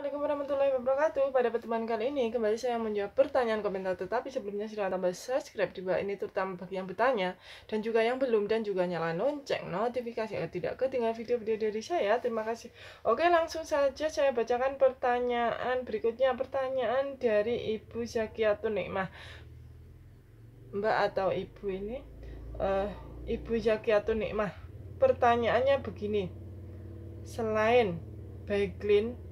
Assalamualaikum warahmatullahi wabarakatuh Pada pertemuan kali ini kembali saya menjawab pertanyaan komentar Tetapi sebelumnya silahkan tambah subscribe di bawah ini terutama bagi yang bertanya Dan juga yang belum dan juga nyalakan lonceng notifikasi Agar tidak ketinggalan video-video dari saya Terima kasih Oke langsung saja saya bacakan pertanyaan berikutnya Pertanyaan dari Ibu Zakiatun Nikmah Mbak atau Ibu ini uh, Ibu Zakiatun Nikmah Pertanyaannya begini Selain Baiklin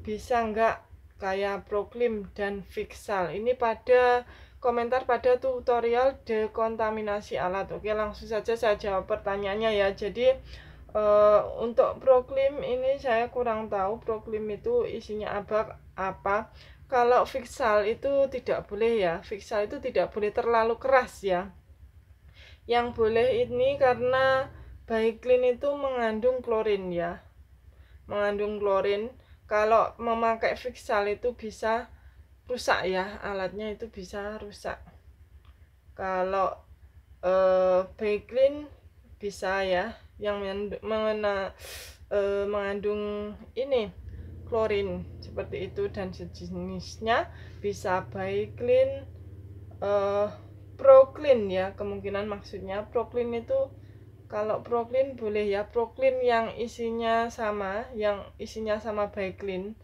bisa nggak kayak proklim dan fixal ini pada komentar pada tutorial dekontaminasi alat oke langsung saja saya jawab pertanyaannya ya jadi e, untuk proklim ini saya kurang tahu proklim itu isinya apa apa kalau fixal itu tidak boleh ya fixal itu tidak boleh terlalu keras ya yang boleh ini karena baiklin itu mengandung klorin ya mengandung klorin kalau memakai fiksal itu bisa rusak ya alatnya itu bisa rusak kalau eh, bisa ya yang mengena eh, mengandung ini klorin seperti itu dan sejenisnya bisa baiklin eh, proklin ya kemungkinan maksudnya proklin itu kalau proklin boleh ya proklin yang isinya sama yang isinya sama baiklin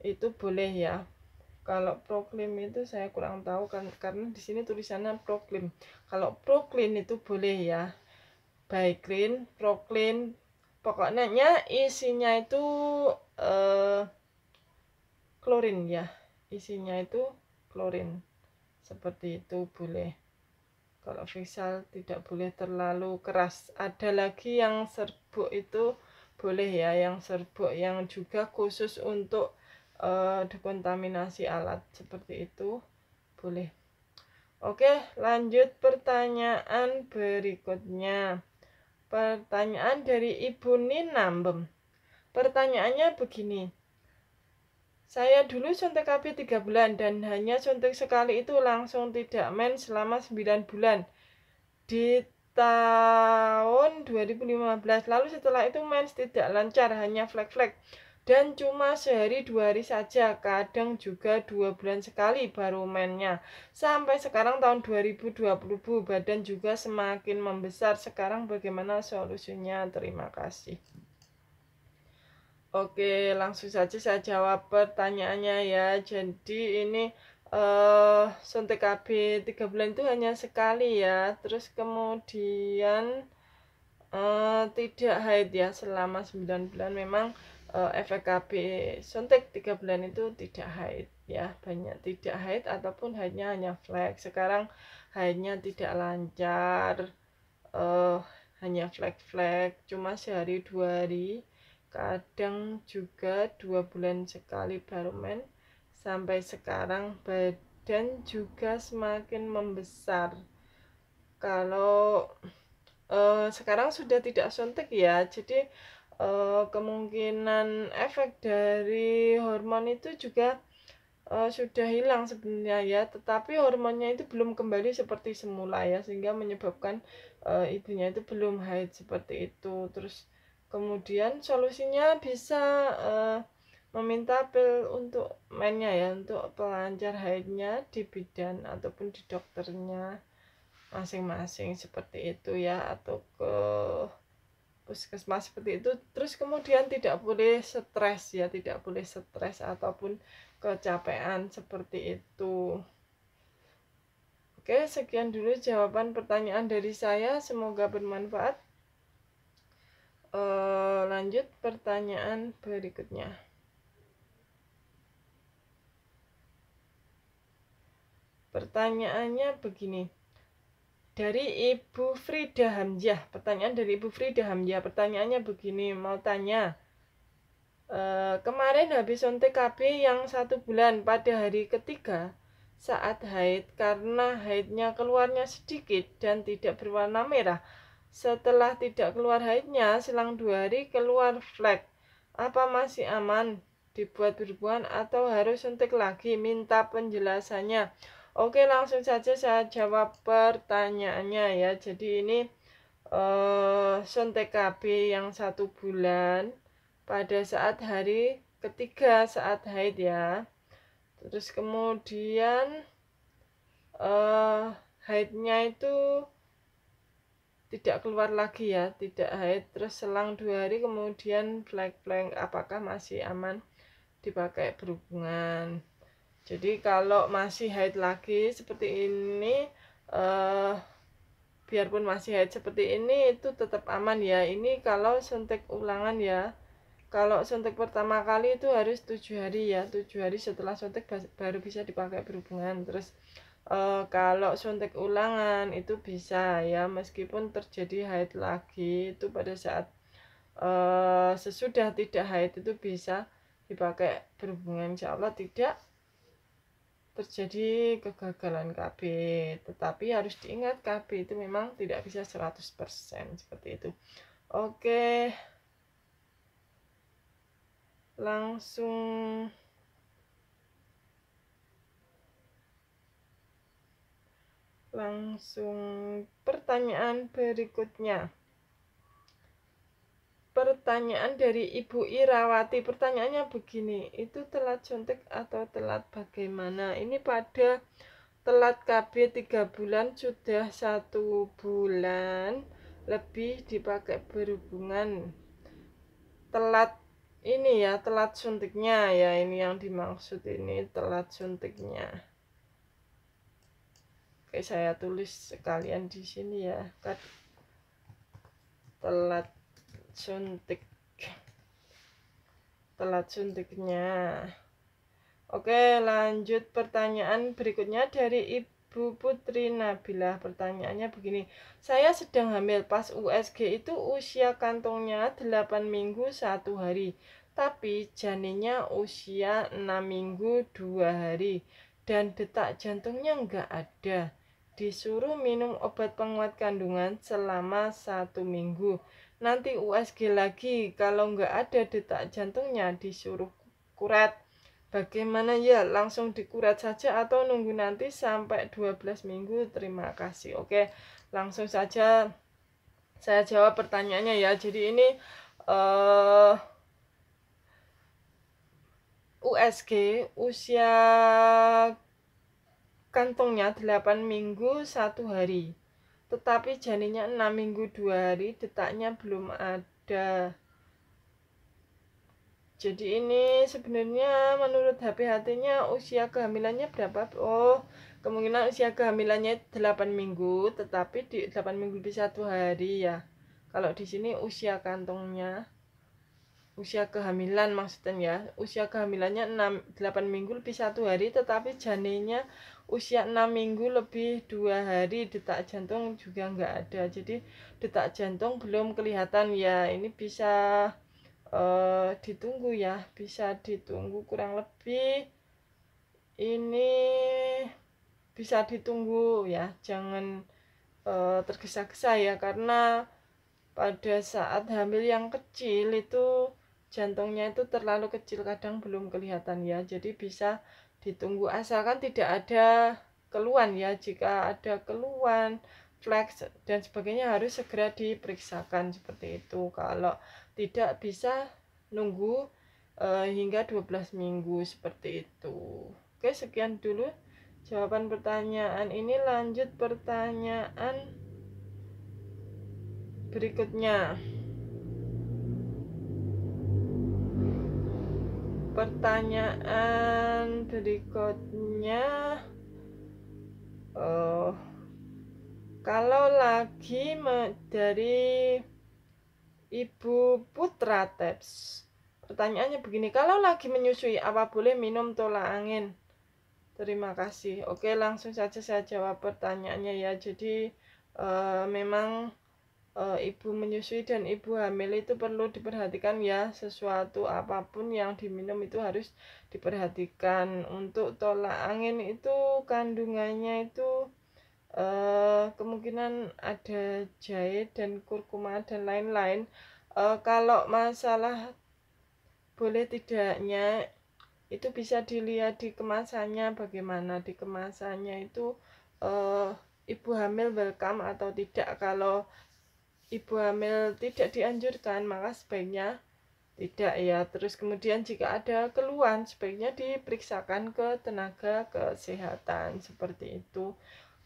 itu boleh ya kalau proklim itu saya kurang tahu kan karena di sini tulisannya proklim kalau proklin itu boleh ya baiklin proklin pokoknya isinya itu eh, klorin ya isinya itu klorin seperti itu boleh kalau facial tidak boleh terlalu keras ada lagi yang serbuk itu boleh ya yang serbuk yang juga khusus untuk uh, dekontaminasi alat seperti itu boleh Oke, lanjut pertanyaan berikutnya. Pertanyaan dari Ibu Ninambem. Pertanyaannya begini. Saya dulu suntik KB 3 bulan dan hanya suntik sekali itu langsung tidak men selama 9 bulan. Di tahun 2015 lalu setelah itu mens tidak lancar hanya flek-flek dan cuma sehari dua hari saja kadang juga dua bulan sekali baru mainnya sampai sekarang tahun 2020 bu badan juga semakin membesar sekarang bagaimana solusinya terima kasih Oke, langsung saja saya jawab pertanyaannya ya. Jadi ini uh, suntik KB 3 bulan itu hanya sekali ya. Terus kemudian uh, tidak haid ya selama 9 bulan memang uh, efek KB suntik 3 bulan itu tidak haid ya. Banyak tidak haid ataupun haidnya hanya flek. Sekarang haidnya tidak lancar. Uh, hanya flek-flek cuma sehari dua hari kadang juga dua bulan sekali baru hmm. men sampai sekarang badan juga semakin membesar kalau uh, sekarang sudah tidak suntik ya jadi uh, kemungkinan efek dari hormon itu juga uh, sudah hilang sebenarnya ya tetapi hormonnya itu belum kembali seperti semula ya sehingga menyebabkan uh, ibunya itu belum haid seperti itu terus kemudian solusinya bisa uh, meminta pil untuk mainnya ya untuk pelancar haidnya di bidan ataupun di dokternya masing-masing seperti itu ya atau ke puskesmas seperti itu terus kemudian tidak boleh stres ya tidak boleh stres ataupun kecapean seperti itu oke sekian dulu jawaban pertanyaan dari saya semoga bermanfaat uh, lanjut pertanyaan berikutnya. Pertanyaannya begini. Dari Ibu Frida Hamzah. Pertanyaan dari Ibu Frida Hamzah. Pertanyaannya begini, mau tanya. Uh, kemarin habis suntik KB yang satu bulan pada hari ketiga saat haid karena haidnya keluarnya sedikit dan tidak berwarna merah setelah tidak keluar haidnya, selang dua hari keluar flek. Apa masih aman dibuat berbuahan atau harus suntik lagi? Minta penjelasannya. Oke, langsung saja saya jawab pertanyaannya ya. Jadi ini uh, suntik KB yang satu bulan pada saat hari ketiga saat haid ya. Terus kemudian uh, haidnya itu tidak keluar lagi ya, tidak haid. Terus selang dua hari kemudian black flag apakah masih aman dipakai berhubungan? Jadi kalau masih haid lagi seperti ini, eh, biarpun masih haid seperti ini itu tetap aman ya. Ini kalau suntik ulangan ya. Kalau suntik pertama kali itu harus tujuh hari ya, tujuh hari setelah suntik baru bisa dipakai berhubungan. Terus uh, kalau suntik ulangan itu bisa ya meskipun terjadi haid lagi itu pada saat uh, sesudah tidak haid itu bisa dipakai berhubungan insya Allah tidak terjadi kegagalan KB tetapi harus diingat KB itu memang tidak bisa 100% seperti itu oke langsung langsung pertanyaan berikutnya pertanyaan dari Ibu Irawati. Pertanyaannya begini, itu telat suntik atau telat bagaimana? Ini pada telat KB 3 bulan sudah satu bulan lebih dipakai berhubungan. Telat ini ya, telat suntiknya ya, ini yang dimaksud ini telat suntiknya. Oke, saya tulis sekalian di sini ya. Kat, telat suntik. Telat suntiknya. Oke, lanjut pertanyaan berikutnya dari Ibu Putri Nabila. Pertanyaannya begini. Saya sedang hamil pas USG itu usia kantongnya 8 minggu 1 hari. Tapi janinnya usia 6 minggu 2 hari dan detak jantungnya nggak ada disuruh minum obat penguat kandungan selama satu minggu. Nanti USG lagi, kalau nggak ada detak jantungnya disuruh kurat. Bagaimana ya, langsung dikurat saja atau nunggu nanti sampai 12 minggu? Terima kasih. Oke, langsung saja saya jawab pertanyaannya ya. Jadi ini uh, eh, USG usia kantungnya 8 minggu 1 hari tetapi janinnya 6 minggu 2 hari detaknya belum ada jadi ini sebenarnya menurut HPHT-nya usia kehamilannya berapa? Oh, kemungkinan usia kehamilannya 8 minggu, tetapi di 8 minggu di 1 hari ya. Kalau di sini usia kantongnya usia kehamilan maksudnya ya. Usia kehamilannya 6 8 minggu lebih satu hari, tetapi janinnya usia 6 minggu lebih dua hari detak jantung juga nggak ada jadi detak jantung belum kelihatan ya ini bisa uh, ditunggu ya bisa ditunggu kurang lebih ini bisa ditunggu ya jangan uh, tergesa-gesa ya karena pada saat hamil yang kecil itu jantungnya itu terlalu kecil kadang belum kelihatan ya jadi bisa ditunggu asalkan tidak ada keluhan ya jika ada keluhan flex dan sebagainya harus segera diperiksakan seperti itu kalau tidak bisa nunggu e, hingga 12 minggu seperti itu oke sekian dulu jawaban pertanyaan ini lanjut pertanyaan berikutnya pertanyaan berikutnya oh, kalau lagi dari Ibu Putra Teps pertanyaannya begini kalau lagi menyusui apa boleh minum tola angin terima kasih oke langsung saja saya jawab pertanyaannya ya jadi uh, memang e, ibu menyusui dan ibu hamil itu perlu diperhatikan ya sesuatu apapun yang diminum itu harus diperhatikan untuk tolak angin itu kandungannya itu e, kemungkinan ada jahe dan kurkuma dan lain-lain e, kalau masalah boleh tidaknya itu bisa dilihat di kemasannya bagaimana di kemasannya itu uh, ibu hamil welcome atau tidak kalau ibu hamil tidak dianjurkan maka sebaiknya tidak ya terus kemudian jika ada keluhan sebaiknya diperiksakan ke tenaga kesehatan seperti itu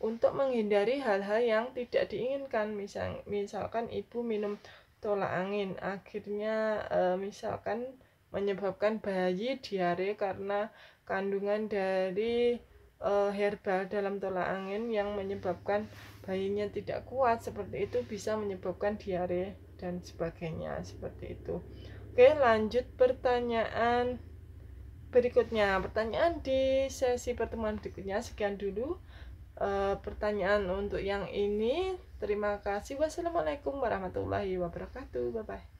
untuk menghindari hal-hal yang tidak diinginkan misal misalkan ibu minum tolak angin akhirnya e, misalkan menyebabkan bayi diare karena kandungan dari e, herbal dalam tolak angin yang menyebabkan bayinya tidak kuat seperti itu bisa menyebabkan diare dan sebagainya seperti itu oke lanjut pertanyaan berikutnya pertanyaan di sesi pertemuan berikutnya sekian dulu e, pertanyaan untuk yang ini terima kasih wassalamualaikum warahmatullahi wabarakatuh bye bye